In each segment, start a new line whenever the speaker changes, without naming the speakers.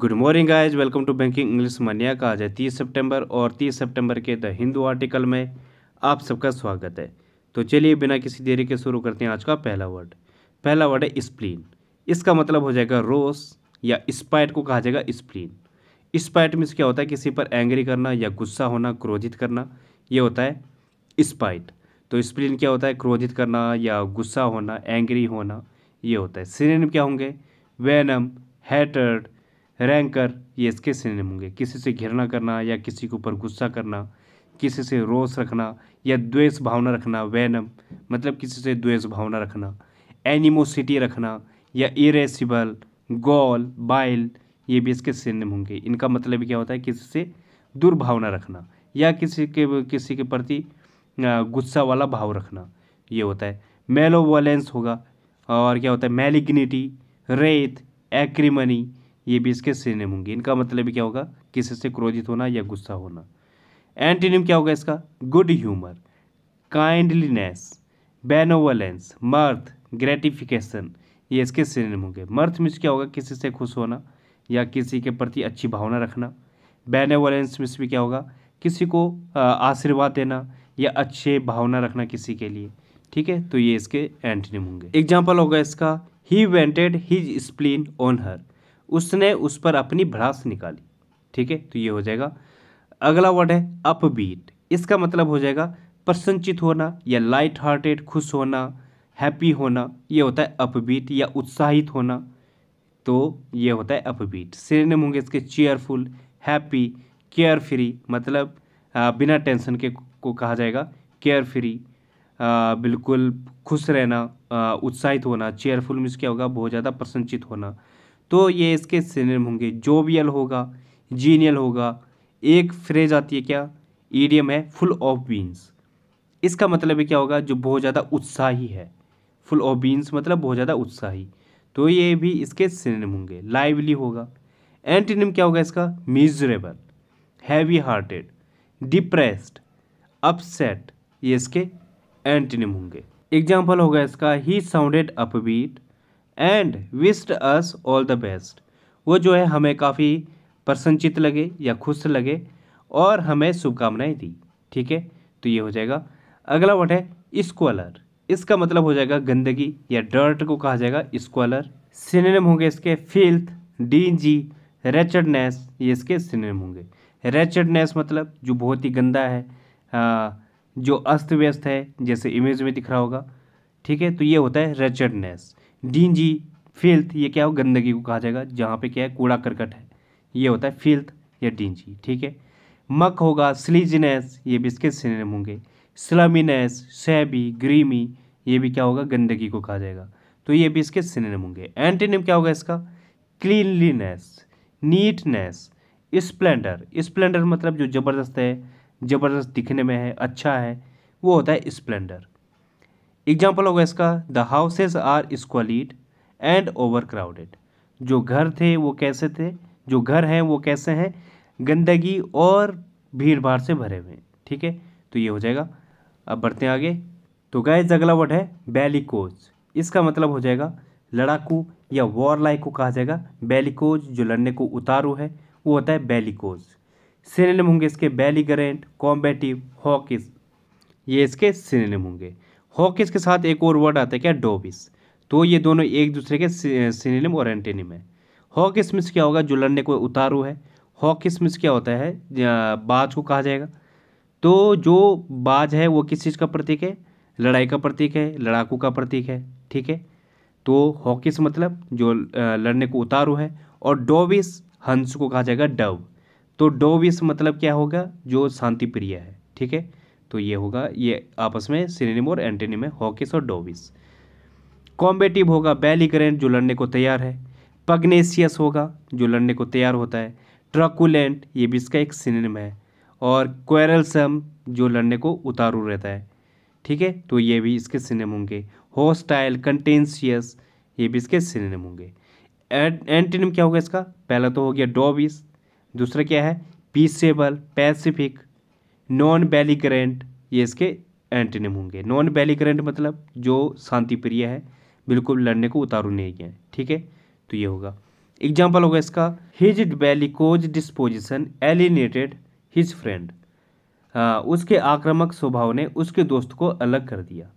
good morning guys welcome to banking English mania का आज है तीस सितंबर और तीस सितंबर के द हिंदू आर्टिकल में आप सबका स्वागत है तो चलिए बिना किसी देरी के शुरू करते हैं आज का पहला वर्ड पहला वर्ड है स्प्लीन इसका मतलब हो जाएगा रोस या स्पाइट को कहा जाएगा स्प्लीन स्पाइट मीन्स क्या होता है किसी पर एंग्री करना या गुस्सा होना क्रोधित करना ये होता है स्पाइट तो स्प्लीन क्या होता है क्रोधित करना या गुस्सा होना एंग्री होना ये होता है सीनेम क्या होंगे वैनम हैटर्ड रैंकर ये इसके सिनेम होंगे किसी से घृणा करना या किसी के ऊपर गुस्सा करना किसी से रोष रखना या द्वेष भावना रखना वैनम मतलब किसी से द्वेष भावना रखना एनिमोसिटी रखना या इरेसिबल गोल बाइल ये भी इसके सिनेम होंगे इनका मतलब क्या होता है किसी से दुर्भावना रखना या किसी के किसी के प्रति गुस्सा वाला भाव रखना ये होता है मेलोवलेंस होगा और क्या होता है मेलिग्निटी रेत एक्रीमनी ये भी इसके सिनेम होंगे इनका मतलब क्या होगा किसी से क्रोधित होना या गुस्सा होना एंटीनिम क्या होगा इसका good humour kindliness benevolence mirth gratification ये इसके सिनेम होंगे मर्थ मिस क्या होगा किसी से खुश होना या किसी के प्रति अच्छी भावना रखना बेनोवलेंस मिस भी क्या होगा किसी को आशीर्वाद देना या अच्छे भावना रखना किसी के लिए ठीक है तो ये इसके एंटीनिम होंगे एग्जाम्पल होगा इसका he vented his spleen on her उसने उस पर अपनी भड़ास निकाली ठीक है तो ये हो जाएगा अगला वर्ड है अपबीट इसका मतलब हो जाएगा प्रसन्नचित होना या लाइट हार्टेड खुश होना हैप्पी होना ये होता है अपबीट या उत्साहित होना तो ये होता है अपबीट सिनेम होंगे इसके चेयरफुल हैप्पी केयर फ्री मतलब आ, बिना टेंशन के को कहा जाएगा केयर फ्री बिल्कुल खुश रहना उत्साहित होना चेयरफुल मीन्स क्या होगा बहुत ज़्यादा प्रसन्नचित होना तो ये इसके सिनेम होंगे जोवियल होगा जीनियल होगा एक फ्रेज आती है क्या ईडियम है फुल ऑफ बीन्स इसका मतलब क्या होगा जो बहुत ज़्यादा उत्साही है फुल ऑफ बीन्स मतलब बहुत ज़्यादा उत्साही तो ये भी इसके सिनेम होंगे लाइवली होगा एंटीनिम क्या होगा इसका miserable heavy hearted depressed upset ये इसके एंटीनिम होंगे एग्जाम्पल होगा इसका he sounded upbeat and wished us all the best वो जो है हमें काफ़ी प्रसन्नचित लगे या खुश लगे और हमें शुभकामनाएं दी ठीक है तो ये हो जाएगा अगला वर्ड है स्क्वालर इसका मतलब हो जाएगा गंदगी या डर्ट को कहा जाएगा स्क्वालर सिनेम होंगे इसके फिल्थ जी रेचडनेस ये इसके सिनेम होंगे रेचडनेस मतलब जो बहुत ही गंदा है आ, जो अस्त व्यस्त है जैसे इमेज में दिख रहा होगा ठीक है तो ये होता है रेचडनेस डिंजी फिल्थ ये क्या हो गंदगी को कहा जाएगा जहाँ पे क्या है कूड़ा करकट है ये होता है फिल्थ या डिंजी ठीक है मक होगा स्लीजनेस ये भी इसके सिनेम होंगे स्लमीनेस सैबी ग्रीमी ये भी क्या होगा गंदगी को कहा जाएगा तो ये भी इसके सिनेम होंगे एंटीनियम क्या होगा इसका क्लीनलीनेस नीटनेस स्प्लेंडर स्प्लेंडर मतलब जो ज़बरदस्त है ज़बरदस्त दिखने में है अच्छा है वो होता है स्प्लेंडर एग्जाम्पल होगा इसका the houses are squalid and overcrowded जो घर थे वो कैसे थे जो घर हैं वो कैसे हैं गंदगी और भीड़ भाड़ से भरे हुए ठीक है तो ये हो जाएगा अब बढ़ते हैं आगे तो गाय अगला वर्ड है बेलिकोज इसका मतलब हो जाएगा लड़ाकू या वॉर लाइक को कहा जाएगा बेलिकोज जो लड़ने को उतारू है वो होता है बेलिकोज सिनेम होंगे इसके बैलीगरेंट कॉम्बेटिव हॉकिस ये इसके सिनेम होंगे हॉकिस के साथ एक और वर्ड आता है क्या डोबिस तो ये दोनों एक दूसरे के सिनेम और एंटेनिम है हॉकिस मिस क्या होगा जो लड़ने को उतारू है हॉकिस मिस क्या होता है बाज को कहा जाएगा तो जो बाज है वो किस चीज़ का प्रतीक है लड़ाई का प्रतीक है लड़ाकू का प्रतीक है ठीक है तो हॉकिस मतलब जो लड़ने को उतारू है और डोबिस हंस को कहा जाएगा डव तो डोबिस मतलब क्या होगा जो शांति प्रिय है ठीक है तो ये होगा ये आपस में सिनेम और एंटेनिम है हॉकिस और डोविस कॉम्बेटिव होगा बैलिकरेंट जो लड़ने को तैयार है पग्नेशियस होगा जो लड़ने को तैयार होता है ट्रकुलेंट ये भी इसका एक सिनेम है और क्वेरलसम जो लड़ने को उतारू रहता है ठीक है तो ये भी इसके सिनेम होंगे होस्टाइल कंटेंशियस ये भी इसके सिनेम होंगे एंटेनिम क्या होगा इसका पहला तो हो गया डोविस दूसरा क्या है पीसेबल पैसिफिक नॉन बैलिकरेंट ये इसके एंटीनम होंगे नॉन बैलिकरेंट मतलब जो शांति प्रिय है बिल्कुल लड़ने को उतारू नहीं है ठीक है तो ये होगा एग्जाम्पल होगा इसका his bellicose disposition alienated his friend उसके आक्रामक स्वभाव ने उसके दोस्त को अलग कर दिया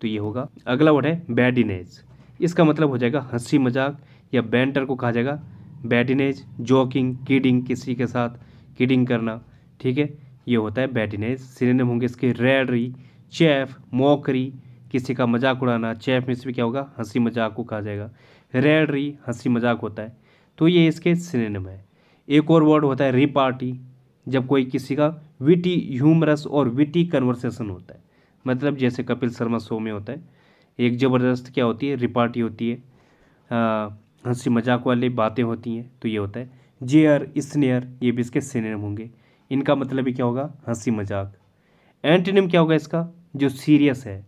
तो ये होगा अगला वर्ड है बैडिनेज इसका मतलब हो जाएगा हंसी मजाक या बैंटर को कहा जाएगा बैडिनेज जोकिंग किडिंग किसी के साथ किडिंग करना ठीक है ये होता है बैटिनेज सिनेम होंगे इसके रेडरी चैफ मोकरी किसी का मजाक उड़ाना चैफ में इसमें क्या होगा हंसी मजाक को कहा जाएगा रेडरी हंसी मजाक होता है तो ये इसके सिनेम है एक और वर्ड होता है रिपार्टी जब कोई किसी का विटी ह्यूमरस और विटी कन्वर्सेशन होता है मतलब जैसे कपिल शर्मा शो में होता है एक ज़बरदस्त क्या होती है रिपार्टी होती है हंसी मजाक वाली बातें होती हैं तो ये होता है जेयर स्नेयर ये भी इसके सिनेम होंगे इनका मतलब क्या होगा हंसी मजाक एंटीनम क्या होगा इसका जो सीरियस है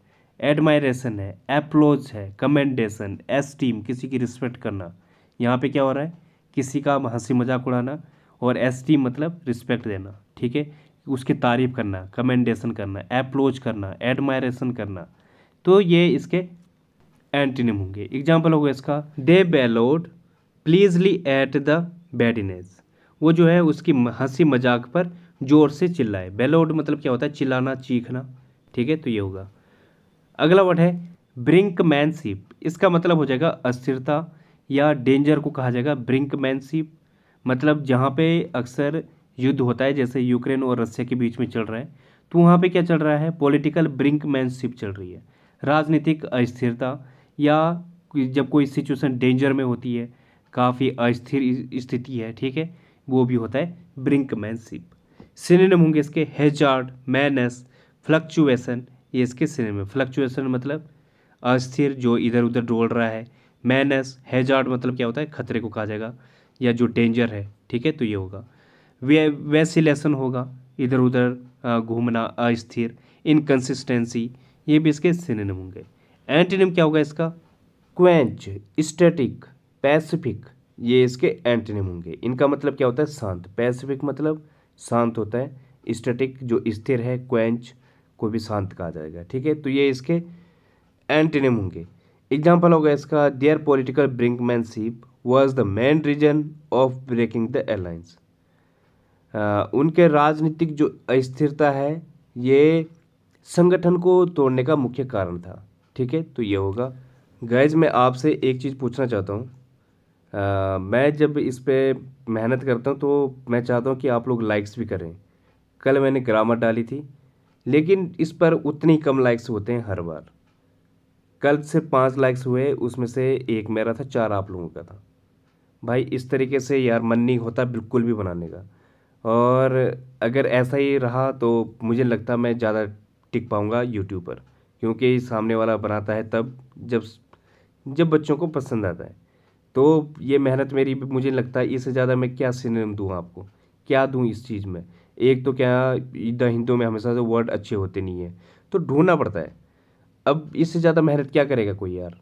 एडमायरेशन है एप्लोज है कमेंडेशन एस्टीम किसी की रिस्पेक्ट करना यहाँ पे क्या हो रहा है किसी का हंसी मजाक उड़ाना और एस्टीम मतलब रिस्पेक्ट देना ठीक है उसकी तारीफ़ करना कमेंडेशन करना एप्लोज करना एडमायरेशन करना तो ये इसके एंटीनिम होंगे एग्जाम्पल होगा इसका दे बेलोड प्लीजली एट द बेडिनेज वो जो है उसकी हंसी मजाक पर ज़ोर से चिल्लाए बेलोड मतलब क्या होता है चिल्लाना चीखना ठीक है तो ये होगा अगला वर्ड है ब्रिंक मैनशिप इसका मतलब हो जाएगा अस्थिरता या डेंजर को कहा जाएगा ब्रिंक मैनशिप मतलब जहाँ पे अक्सर युद्ध होता है जैसे यूक्रेन और रसिया के बीच में चल रहा है तो वहाँ पे क्या चल रहा है पॉलिटिकल मैनशिप चल रही है राजनीतिक अस्थिरता या जब कोई सिचुएशन डेंजर में होती है काफ़ी अस्थिर स्थिति है ठीक है वो भी होता है ब्रिंकमैनशिप सिनेम होंगे इसके हेजार्ड मैनस फ्लक्चुएसन ये इसके सिनेम फ्लक्चुएसन मतलब अस्थिर जो इधर उधर डोल रहा है मैनस हेजार्ड मतलब क्या होता है खतरे को कहा जाएगा या जो डेंजर है ठीक है तो ये होगा वे वेसिलेसन होगा इधर उधर घूमना अस्थिर इनकन्सिस्टेंसी ये भी इसके सिनेम होंगे एंटीनम क्या होगा इसका क्वेंच स्टैटिक पैसिफिक ये इसके एंटनिम होंगे इनका मतलब क्या होता है शांत पैसिफिक मतलब शांत होता है स्टैटिक जो स्थिर है क्वेंच को भी शांत कहा जाएगा ठीक है तो ये इसके एंटनिम होंगे एग्जाम्पल होगा इसका there brink brinkmanship was the main reason of breaking the alliance उनके राजनीतिक जो अस्थिरता है ये संगठन को तोड़ने का मुख्य कारण था ठीक है तो ये होगा गैज मैं आपसे एक चीज़ पूछना चाहता हूँ मैं जब इस पर मेहनत करता हूँ तो मैं चाहता हूँ कि आप लोग लाइक्स भी करें कल मैंने ग्रामर डाली थी लेकिन इस पर उतनी कम लाइक्स होते हैं हर बार कल से पाँच लाइक्स हुए उसमें से एक मेरा था चार आप लोगों का था भाई इस तरीके से यार मन नहीं होता बिल्कुल भी बनाने का और अगर ऐसा ही रहा तो मुझे लगता मैं ज़्यादा टिक पाऊँगा यूट्यूब पर क्योंकि सामने वाला बनाता है तब जब जब बच्चों को पसंद आता है तो ये मेहनत मेरी मुझे लगता है इससे ज़्यादा मैं क्या सिनेम दूँ आपको क्या दूँ इस चीज़ में एक तो क्या द हिंदू में हमेशा से वर्ड अच्छे होते नहीं हैं तो ढूंढना पड़ता है अब इससे ज़्यादा मेहनत क्या करेगा कोई यार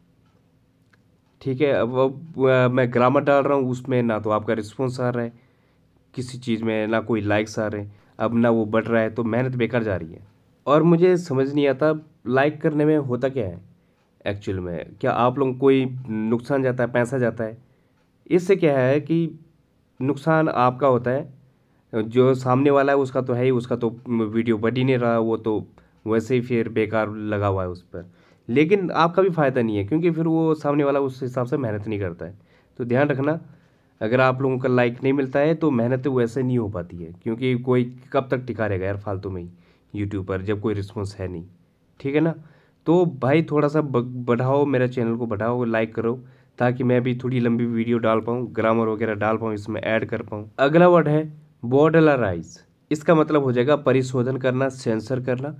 ठीक है अब, अब मैं ग्रामर डाल रहा हूँ उसमें ना तो आपका रिस्पॉन्स आ रहा है किसी चीज़ में ना कोई लाइक्स आ रहे हैं अब ना वो बढ़ रहा है तो मेहनत बेकार जा रही है और मुझे समझ नहीं आता लाइक करने में होता क्या है एक्चुअल में क्या आप लोगों को कोई नुकसान जाता है पैसा जाता है इससे क्या है कि नुकसान आपका होता है जो सामने वाला है उसका तो है ही उसका तो वीडियो बढ़ ही नहीं रहा वो तो वैसे ही फिर बेकार लगा हुआ है उस पर लेकिन आपका भी फ़ायदा नहीं है क्योंकि फिर वो सामने वाला उस हिसाब से मेहनत नहीं करता है तो ध्यान रखना अगर आप लोगों का लाइक नहीं मिलता है तो मेहनत वैसे नहीं हो पाती है क्योंकि कोई कब तक टिका रहेगा यार फालतू में ही यूट्यूब पर जब कोई रिस्पॉन्स है नहीं ठीक है ना तो भाई थोड़ा सा बढ़ाओ मेरे चैनल को बढ़ाओ लाइक करो ताकि मैं भी थोड़ी लंबी वीडियो डाल पाऊँ ग्रामर वगैरह डाल पाऊँ इसमें ऐड कर पाऊँ अगला वर्ड है बॉर्डलराइज इसका मतलब हो जाएगा परिशोधन करना सेंसर करना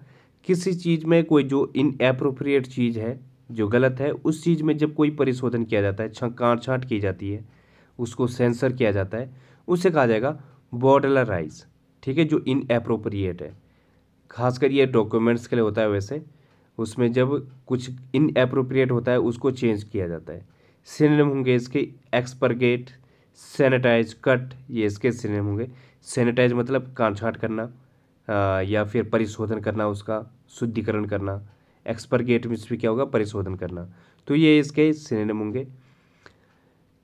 किसी चीज़ में कोई जो इनएप्रोप्रिएट चीज़ है जो गलत है उस चीज़ में जब कोई परिशोधन किया जाता है छाट छाँट की जाती है उसको सेंसर किया जाता है उसे कहा जाएगा बॉर्डलराइज ठीक है जो इनएप्रोप्रिएट है खासकर ये डॉक्यूमेंट्स के लिए होता है वैसे उसमें जब कुछ इनएप्रोप्रिएट होता है उसको चेंज किया जाता है सिनेम होंगे इसके एक्सपर्गेट सैनिटाइज कट ये इसके सिनेम होंगे सैनिटाइज मतलब छाट करना आ, या फिर परिशोधन करना उसका शुद्धिकरण करना एक्सपर्गेट में इसमें क्या होगा परिशोधन करना तो ये इसके सिनेम होंगे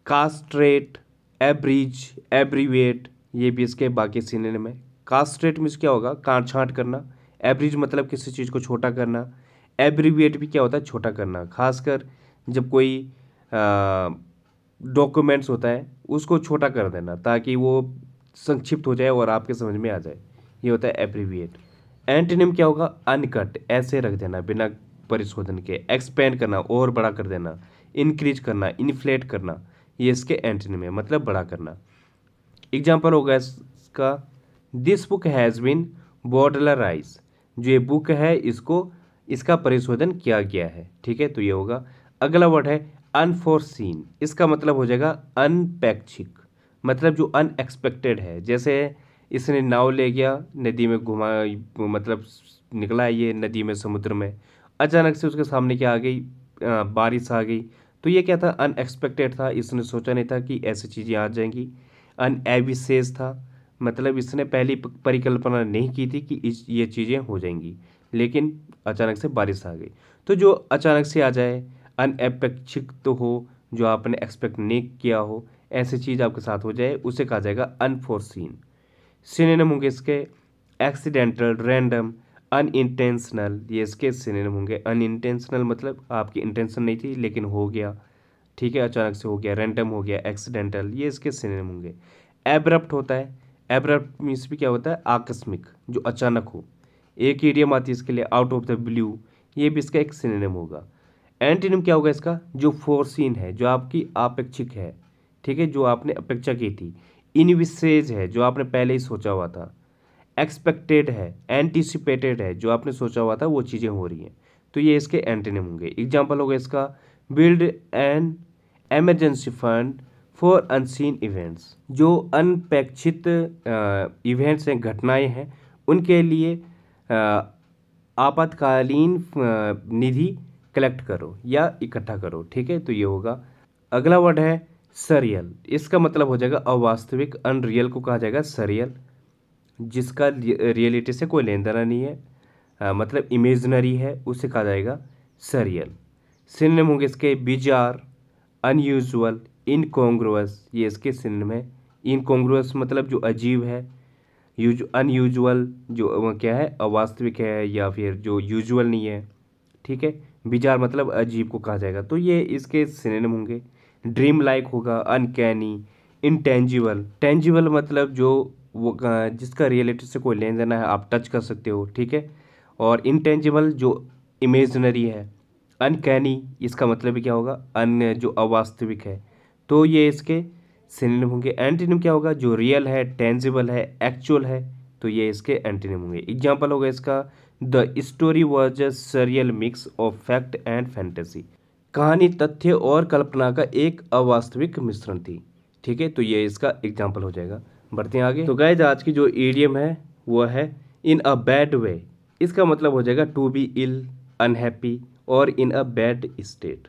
कास्ट्रेट एब्रिज एब्रीवेट ये भी इसके बाकी सिनेम है कास्ट्रेट में क्या होगा काट छाट करना एवरेज मतलब किसी चीज़ को छोटा करना एब्रीविएट भी क्या होता है छोटा करना खासकर जब कोई डॉक्यूमेंट्स होता है उसको छोटा कर देना ताकि वो संक्षिप्त हो जाए और आपके समझ में आ जाए ये होता है एब्रीविएट एंटीनिम क्या होगा अनकट ऐसे रख देना बिना परिशोधन के एक्सपेंड करना और बड़ा कर देना इंक्रीज करना इन्फ्लेट करना ये इसके एंटीनिम है मतलब बड़ा करना एग्जाम्पल होगा इसका this book has been bowdlerize जो ये बुक है इसको इसका परिशोधन किया गया है ठीक है तो ये होगा अगला वर्ड है अनफोर्सीन इसका मतलब हो जाएगा अनपैक्षिक मतलब जो अनएक्सपेक्टेड है जैसे इसने नाव ले गया नदी में घुमा मतलब निकला ये नदी में समुद्र में अचानक से उसके सामने क्या आ गई बारिश आ गई तो ये क्या था अनएक्सपेक्टेड था इसने सोचा नहीं था कि ऐसी चीज़ें आ जाएंगी अनएविसेज था मतलब इसने पहली परिकल्पना नहीं की थी कि इस ये चीज़ें हो जाएंगी लेकिन अचानक से बारिश आ गई तो जो अचानक से आ जाए अनपेक्षित तो हो जो आपने एक्सपेक्ट नहीं किया हो ऐसी चीज़ आपके साथ हो जाए उसे कहा जाएगा अनफोर्सीन सिनेम होंगे इसके एक्सीडेंटल रैंडम अनइंटेंशनल ये इसके सिनेम होंगे अनइंटेंशनल मतलब आपकी इंटेंशन नहीं थी लेकिन हो गया ठीक है अचानक से हो गया रैंडम हो गया एक्सीडेंटल ये इसके सिनेम होंगे एब्रप्ट होता है एब्रप्ट मीन्स भी क्या होता है आकस्मिक जो अचानक हो एक ईडियम आती है इसके लिए आउट ऑफ द ब्लू ये भी इसका एक सिनेम होगा एंटीनम क्या होगा इसका जो फोरसीन है जो आपकी अपेक्षिक है ठीक है जो आपने अपेक्षा की थी इनविसेज है जो आपने पहले ही सोचा हुआ था एक्सपेक्टेड है एंटिसिपेटेड है जो आपने सोचा हुआ था वो चीज़ें हो रही हैं तो ये इसके एंटीनम होंगे एग्जाम्पल होगा इसका build an emergency fund for unseen events जो अनपेक्षित इवेंट्स हैं घटनाएं हैं उनके लिए आपातकालीन निधि कलेक्ट करो या इकट्ठा करो ठीक है तो ये होगा अगला वर्ड है सरियल इसका मतलब हो जाएगा अवास्तविक अनरियल को कहा जाएगा सरियल जिसका रियलिटी से कोई लेन देना नहीं है आ, मतलब इमेजनरी है उसे कहा जाएगा सरियल सिनेम होंगे इसके बिजार अनयूजल इनकॉन्ग्रुअस ये इसके सिनेम है इनकॉन्ग्रुअस मतलब जो अजीब है यूज अनयूजअल जो क्या है अवास्तविक है या फिर जो यूजुअल नहीं है ठीक है बिजार मतलब अजीब को कहा जाएगा तो ये इसके सिनेम होंगे ड्रीम लाइक होगा अनकैनी इनटेंजिबल टेंजिबल मतलब जो वो जिसका रियलिटी से कोई लेन देना है आप टच कर सकते हो ठीक है और इनटेंजिबल जो इमेजनरी है अनकैनी इसका मतलब क्या होगा अन जो अवास्तविक है तो ये इसके सिनेम होंगे एंटीनिम क्या होगा जो रियल है टेंजिबल है एक्चुअल है तो ये इसके एंटीनिम होंगे एग्जाम्पल होगा इसका the story was a surreal mix of fact and fantasy कहानी तथ्य और कल्पना का एक अवास्तविक मिश्रण थी ठीक है तो ये इसका एग्जाम्पल हो जाएगा बढ़ते हैं आगे तो गैज आज की जो एडियम है वो है इन अ बैड वे इसका मतलब हो जाएगा टू बी इल अनहैप्पी और इन अ बैड स्टेट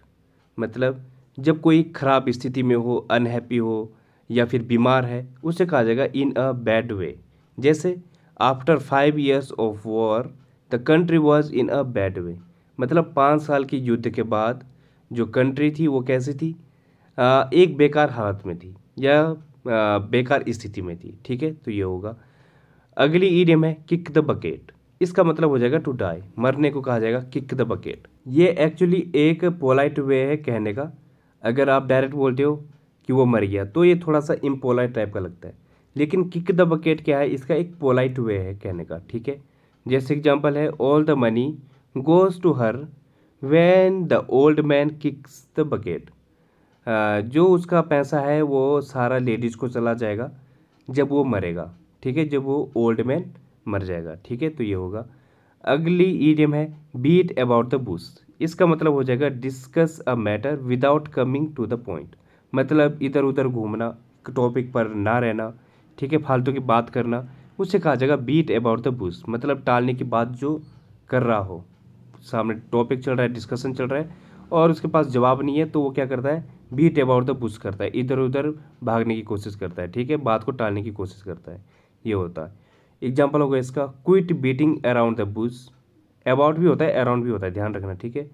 मतलब जब कोई खराब स्थिति में हो अनहैप्पी हो या फिर बीमार है उसे कहा जाएगा इन अ बैड वे जैसे after five years of war the country was in a bad way मतलब पाँच साल की युद्ध के बाद जो कंट्री थी वो कैसी थी आ, एक बेकार हालत में थी या आ, बेकार स्थिति में थी ठीक है तो ये होगा अगली ईडियम है किक द बकेट इसका मतलब हो जाएगा टू डाई मरने को कहा जाएगा किक द बकेट ये एक्चुअली एक पोलाइट वे है कहने का अगर आप डायरेक्ट बोलते हो कि वो मर गया तो ये थोड़ा सा इम्पोलाइट टाइप का लगता है लेकिन किक द बकेट क्या है इसका एक पोलाइट वे है कहने का ठीक है जैसे एग्जाम्पल है all the money goes to her when the old man kicks the bucket जो उसका पैसा है वो सारा लेडीज़ को चला जाएगा जब वो मरेगा ठीक है जब वो ओल्ड मैन मर जाएगा ठीक है तो ये होगा अगली ईडियम है बीट अबाउट द बूस्ट इसका मतलब हो जाएगा discuss a matter without coming to the point मतलब इधर उधर घूमना टॉपिक पर ना रहना ठीक है फालतू की बात करना उससे कहा जाएगा बीट अबाउट द बुज मतलब टालने की बात जो कर रहा हो सामने टॉपिक चल रहा है डिस्कशन चल रहा है और उसके पास जवाब नहीं है तो वो क्या करता है बीट अबाउट द बुज करता है इधर उधर भागने की कोशिश करता है ठीक है बात को टालने की कोशिश करता है ये होता है एग्जाम्पल होगा इसका quit beating around the bush about भी होता है अराउंड भी होता है ध्यान रखना ठीक है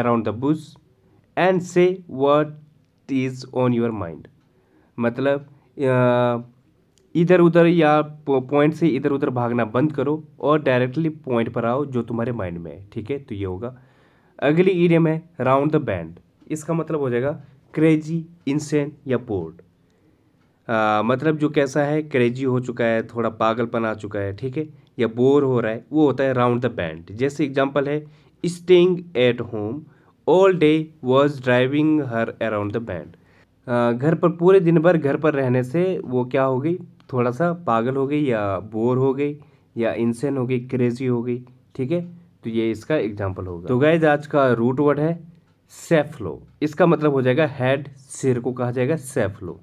around the bush and say what is on your mind मतलब इधर उधर या पॉइंट से इधर उधर भागना बंद करो और डायरेक्टली पॉइंट पर आओ जो तुम्हारे माइंड में है ठीक है तो ये होगा अगली ईडियम है राउंड द बैंड इसका मतलब हो जाएगा क्रेजी इंसेंट या पोर्ड uh, मतलब जो कैसा है क्रेजी हो चुका है थोड़ा पागलपन आ चुका है ठीक है या बोर हो रहा है वो होता है राउंड द बैंड जैसे एग्जाम्पल है staying at home all day was driving her around the bend घर पर पूरे दिन भर घर पर रहने से वो क्या हो गई थोड़ा सा पागल हो गई या बोर हो गई या इंसेन हो गई क्रेजी हो गई ठीक है तो ये इसका एग्जाम्पल होगा तो गैज आज का रूट वर्ड है सेफ्लो इसका मतलब हो जाएगा हेड सिर को कहा जाएगा सेफ्लो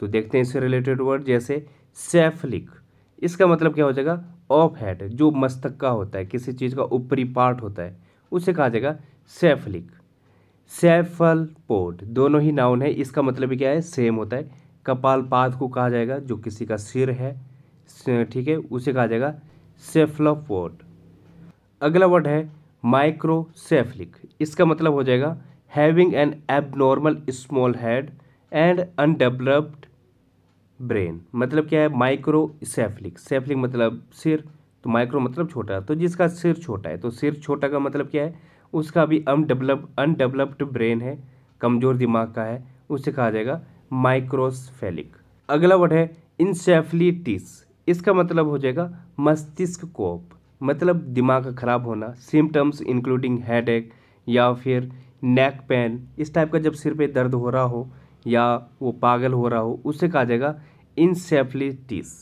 तो देखते हैं इससे रिलेटेड वर्ड जैसे सेफलिक इसका मतलब क्या हो जाएगा ऑफ हेड जो मस्तक का होता है किसी चीज़ का ऊपरी पार्ट होता है उसे कहा जाएगा सेफलिक सेफल पोर्ट दोनों ही नाउन है इसका मतलब क्या है सेम होता है कपाल पाद को कहा जाएगा जो किसी का सिर है ठीक है उसे कहा जाएगा सेफलोपोड अगला वर्ड है माइक्रोसेफलिक इसका मतलब हो जाएगा having an abnormal small head and undeveloped brain मतलब क्या है माइक्रो सेफलिक सेफलिक मतलब सिर तो माइक्रो मतलब छोटा तो जिसका सिर छोटा है तो सिर छोटा का मतलब क्या है उसका भी अनडेवलप अनडेवलप्ड ब्रेन है कमज़ोर दिमाग का है उसे कहा जाएगा माइक्रोसफेलिक अगला वर्ड है इंसेफलीटिस इसका मतलब हो जाएगा मस्तिष्क कोप मतलब दिमाग का खराब होना सिम्टम्स इंक्लूडिंग एक या फिर नेक पेन इस टाइप का जब सिर पे दर्द हो रहा हो या वो पागल हो रहा हो उससे कहा जाएगा इंसेफलिटिस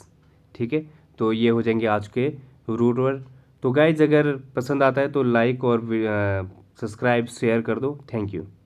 ठीक है तो ये हो जाएंगे आज के रूट वर्ड तो गाइज अगर पसंद आता है तो लाइक और सब्सक्राइब शेयर कर दो थैंक यू